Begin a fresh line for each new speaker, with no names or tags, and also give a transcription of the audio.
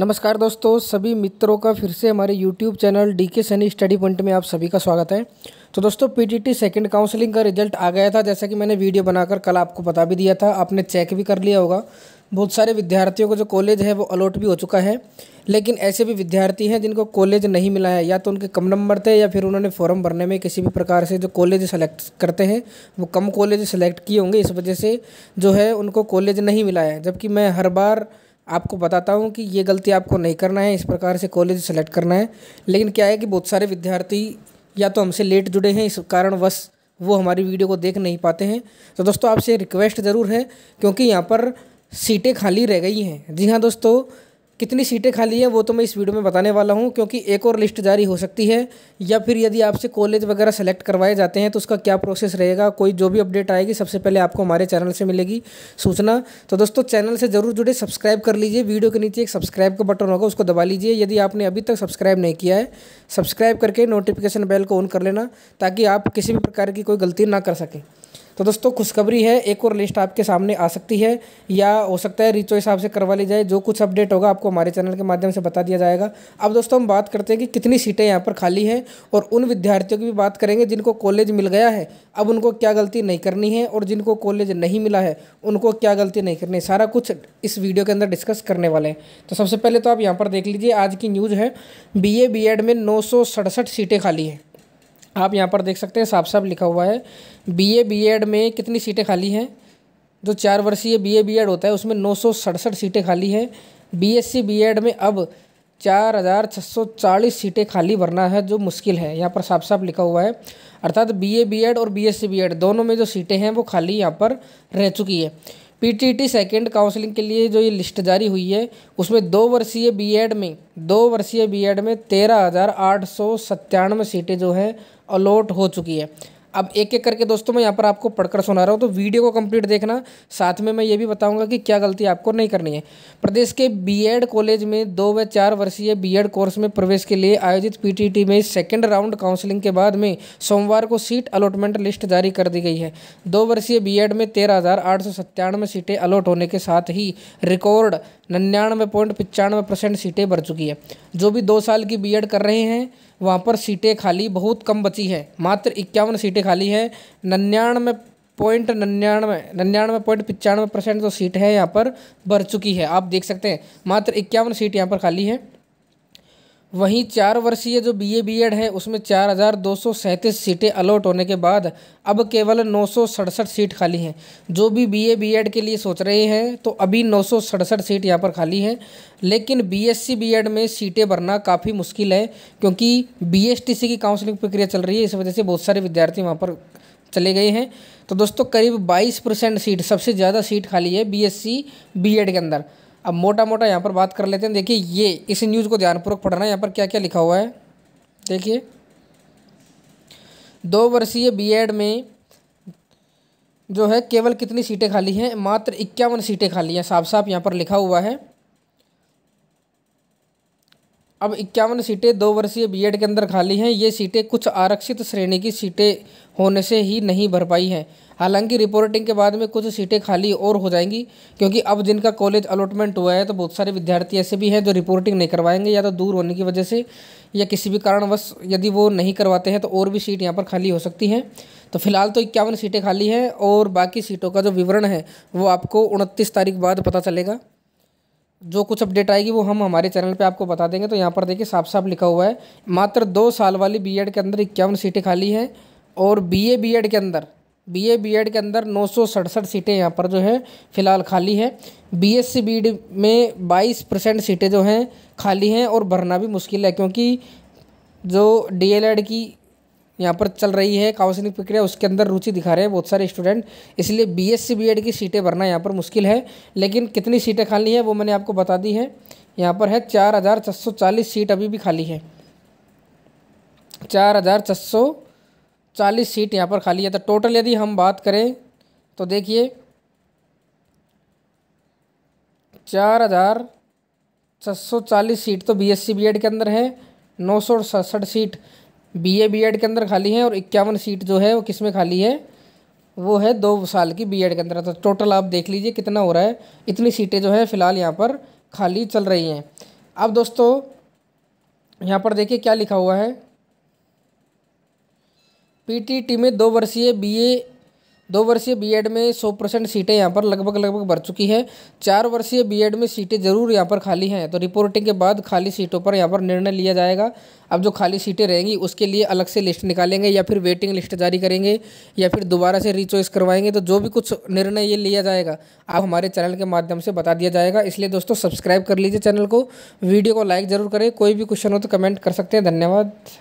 नमस्कार दोस्तों सभी मित्रों का फिर से हमारे यूट्यूब चैनल डी के सनी स्टडी पॉइंट में आप सभी का स्वागत है तो दोस्तों पीटीटी सेकंड काउंसलिंग का रिजल्ट आ गया था जैसा कि मैंने वीडियो बनाकर कल आपको बता भी दिया था आपने चेक भी कर लिया होगा बहुत सारे विद्यार्थियों को जो कॉलेज है वो अलॉट भी हो चुका है लेकिन ऐसे भी विद्यार्थी हैं जिनको कॉलेज नहीं मिला है या तो उनके कम नंबर थे या फिर उन्होंने फॉर्म भरने में किसी भी प्रकार से जो कॉलेज सेलेक्ट करते हैं वो कम कॉलेज सेलेक्ट किए होंगे इस वजह से जो है उनको कॉलेज नहीं मिला है जबकि मैं हर बार आपको बताता हूँ कि ये गलती आपको नहीं करना है इस प्रकार से कॉलेज सेलेक्ट करना है लेकिन क्या है कि बहुत सारे विद्यार्थी या तो हमसे लेट जुड़े हैं इस कारणवश वो हमारी वीडियो को देख नहीं पाते हैं तो दोस्तों आपसे रिक्वेस्ट ज़रूर है क्योंकि यहाँ पर सीटें खाली रह गई हैं जी हाँ दोस्तों कितनी सीटें खाली हैं वो तो मैं इस वीडियो में बताने वाला हूँ क्योंकि एक और लिस्ट जारी हो सकती है या फिर यदि आपसे कॉलेज वगैरह सेलेक्ट करवाए जाते हैं तो उसका क्या प्रोसेस रहेगा कोई जो भी अपडेट आएगी सबसे पहले आपको हमारे चैनल से मिलेगी सूचना तो दोस्तों चैनल से ज़रूर जुड़े सब्सक्राइब कर लीजिए वीडियो के नीचे एक सब्सक्राइब का बटन होगा उसको दबा लीजिए यदि आपने अभी तक सब्सक्राइब नहीं किया है सब्सक्राइब करके नोटिफिकेशन बेल को ऑन कर लेना ताकि आप किसी भी प्रकार की कोई गलती ना कर सकें तो दोस्तों खुशखबरी है एक और लिस्ट आपके सामने आ सकती है या हो सकता है रिचो हिसाब से करवा ली जाए जो कुछ अपडेट होगा आपको हमारे चैनल के माध्यम से बता दिया जाएगा अब दोस्तों हम बात करते हैं कि कितनी सीटें यहाँ पर खाली हैं और उन विद्यार्थियों की भी बात करेंगे जिनको कॉलेज मिल गया है अब उनको क्या गलती नहीं करनी है और जिनको कॉलेज नहीं मिला है उनको क्या गलती नहीं करनी सारा कुछ इस वीडियो के अंदर डिस्कस करने वाले हैं तो सबसे पहले तो आप यहाँ पर देख लीजिए आज की न्यूज़ है बी ए में नौ सीटें खाली हैं आप यहाँ पर देख सकते हैं साफ साफ लिखा हुआ है बी ए बी एड में कितनी सीटें खाली हैं जो चार वर्षीय बी ए बी एड होता है उसमें नौ सौ सड़सठ सीटें खाली हैं B S C B Ed में अब चार हज़ार छः सौ चालीस सीटें खाली भरना है जो मुश्किल है यहाँ पर साफ साफ लिखा हुआ है अर्थात बी ए बी एड और B S C B Ed दोनों में जो सीटें हैं वो खाली यहाँ पर रह चुकी है पीटीटी सेकेंड काउंसलिंग के लिए जो ये लिस्ट जारी हुई है उसमें दो वर्षीय बीएड में दो वर्षीय बीएड में तेरह हज़ार आठ सौ सत्तानवे सीटें जो हैं अलॉट हो चुकी है अब एक एक करके दोस्तों मैं यहाँ पर आपको पढ़कर सुना रहा हूँ तो वीडियो को कंप्लीट देखना साथ में मैं ये भी बताऊँगा कि क्या गलती आपको नहीं करनी है प्रदेश के बीएड कॉलेज में दो व चार वर्षीय बीएड कोर्स में प्रवेश के लिए आयोजित पीटीटी में सेकेंड राउंड काउंसलिंग के बाद में सोमवार को सीट अलॉटमेंट लिस्ट जारी कर दी गई है दो वर्षीय बी में तेरह सीटें अलॉट होने के साथ ही रिकॉर्ड निन्यानवे पॉइंट पचानवे परसेंट सीटें भर चुकी है जो भी दो साल की बीएड कर रहे हैं वहाँ पर सीटें खाली बहुत कम बची है मात्र इक्यावन सीटें खाली हैं निन्यानवे पॉइंट निन्यानवे निन्यानवे पॉइंट पचानवे परसेंट जो सीट है यहाँ पर भर चुकी है आप देख सकते हैं मात्र इक्यावन सीट यहाँ पर खाली है वहीं चार वर्षीय जो बीए बीएड है उसमें चार हज़ार दो सौ सैंतीस सीटें अलॉट होने के बाद अब केवल नौ सौ सड़सठ सीट खाली हैं जो भी बीए बीएड के लिए सोच रहे हैं तो अभी नौ सौ सड़सठ सीट यहाँ पर खाली हैं लेकिन बीएससी बीएड में सीटें भरना काफ़ी मुश्किल है क्योंकि बीएसटीसी की काउंसलिंग प्रक्रिया चल रही है इस वजह से बहुत सारे विद्यार्थी वहाँ पर चले गए हैं तो दोस्तों करीब बाईस परसेंट सीट सबसे ज़्यादा सीट खाली है बी एस के अंदर अब मोटा मोटा यहाँ पर बात कर लेते हैं देखिए ये इस न्यूज़ को ध्यानपूर्वक पढ़ना यहाँ पर क्या क्या लिखा हुआ है देखिए दो वर्षीय बीएड में जो है केवल कितनी सीटें खाली हैं मात्र इक्यावन सीटें खाली हैं साफ साफ यहाँ पर लिखा हुआ है अब इक्यावन सीटें दो वर्षीय बीएड के अंदर खाली हैं ये सीटें कुछ आरक्षित श्रेणी की सीटें होने से ही नहीं भर पाई हैं हालांकि रिपोर्टिंग के बाद में कुछ सीटें खाली और हो जाएंगी क्योंकि अब जिनका कॉलेज अलॉटमेंट हुआ है तो बहुत सारे विद्यार्थी ऐसे भी हैं जो रिपोर्टिंग नहीं करवाएंगे या तो दूर होने की वजह से या किसी भी कारणवश यदि वो नहीं करवाते हैं तो और भी सीट यहाँ पर खाली हो सकती हैं तो फिलहाल तो इक्यावन सीटें खाली हैं और बाकी सीटों का जो विवरण है वो आपको उनतीस तारीख बाद पता चलेगा जो कुछ अपडेट आएगी वो हम हमारे चैनल पे आपको बता देंगे तो यहाँ पर देखिए साफ साफ लिखा हुआ है मात्र दो साल वाली बीएड के अंदर इक्यावन सीटें खाली हैं और बीए बीएड के अंदर बीए बीएड के अंदर नौ सीटें यहाँ पर जो है फिलहाल खाली है बीएससी बीड में 22 परसेंट सीटें जो हैं खाली हैं और भरना भी मुश्किल है क्योंकि जो डी की यहाँ पर चल रही है काउंसलिंग प्रक्रिया उसके अंदर रुचि दिखा रहे हैं बहुत सारे स्टूडेंट इसलिए बी एस की सीटें भरना यहाँ पर मुश्किल है लेकिन कितनी सीटें खाली हैं वो मैंने आपको बता दी है यहाँ पर है चार हज़ार छः सौ चालीस सीट अभी भी खाली है चार हज़ार छः सौ चालीस सीट यहाँ पर खाली है तो टोटल यदि हम बात करें तो देखिए चार हज़ार छः सौ चालीस सीट तो बी एस के अंदर है नौ सौ सड़सठ सीट बीए बीएड के अंदर खाली है और इक्यावन सीट जो है वो किस में खाली है वो है दो साल की बीएड के अंदर तो टोटल आप देख लीजिए कितना हो रहा है इतनी सीटें जो है फ़िलहाल यहाँ पर खाली चल रही हैं अब दोस्तों यहाँ पर देखिए क्या लिखा हुआ है टी में दो वर्षीय ए दो वर्षीय बीएड में 100 परसेंट सीटें यहाँ पर लगभग लगभग भर चुकी हैं चार वर्षीय बीएड में सीटें ज़रूर यहाँ पर खाली हैं तो रिपोर्टिंग के बाद खाली सीटों पर यहाँ पर निर्णय लिया जाएगा अब जो खाली सीटें रहेंगी उसके लिए अलग से लिस्ट निकालेंगे या फिर वेटिंग लिस्ट जारी करेंगे या फिर दोबारा से रीचॉइस करवाएंगे तो जो भी कुछ निर्णय ये लिया जाएगा आप हमारे चैनल के माध्यम से बता दिया जाएगा इसलिए दोस्तों सब्सक्राइब कर लीजिए चैनल को वीडियो को लाइक ज़रूर करें कोई भी क्वेश्चन हो तो कमेंट कर सकते हैं धन्यवाद